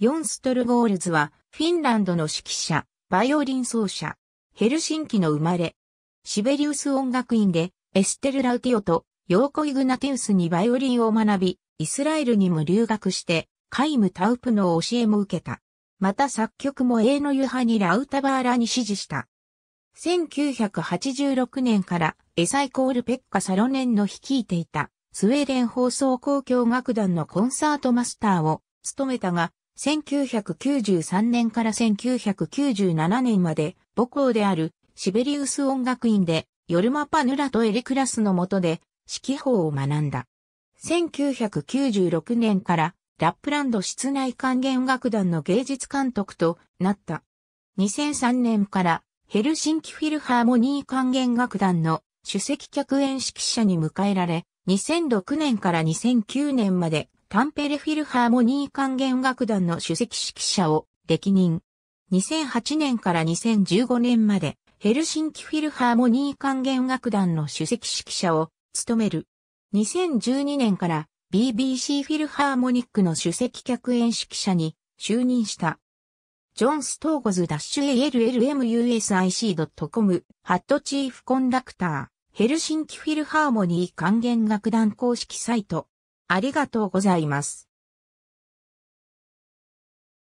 ヨンストルゴールズは、フィンランドの指揮者、バイオリン奏者、ヘルシンキの生まれ、シベリウス音楽院で、エステル・ラウティオと、ヨーコ・イグナティウスにバイオリンを学び、イスラエルにも留学して、カイム・タウプの教えも受けた。また作曲も A のユハニ・ラウタバーラに指示した。1986年からエサイコール・ペッカ・サロネンの率いていたスウェーデン放送交響楽団のコンサートマスターを務めたが、1993年から1997年まで母校であるシベリウス音楽院でヨルマパヌラとエリクラスの下で指揮法を学んだ。1996年からラップランド室内管弦楽団の芸術監督となった。2003年からヘルシンキフィルハーモニー管弦楽団の首席客演指揮者に迎えられ、2006年から2009年までタンペレフィルハーモニー管弦楽団の首席指揮者を歴任。2008年から2015年まで、ヘルシンキフィルハーモニー管弦楽団の首席指揮者を務める。2012年から BBC フィルハーモニックの首席客演指揮者に就任した。ジョン・ストーゴズ・ ALLMUSIC.com ハットチーフコンダクターヘルシンキフィルハーモニー管弦楽団公式サイトありがとうございます。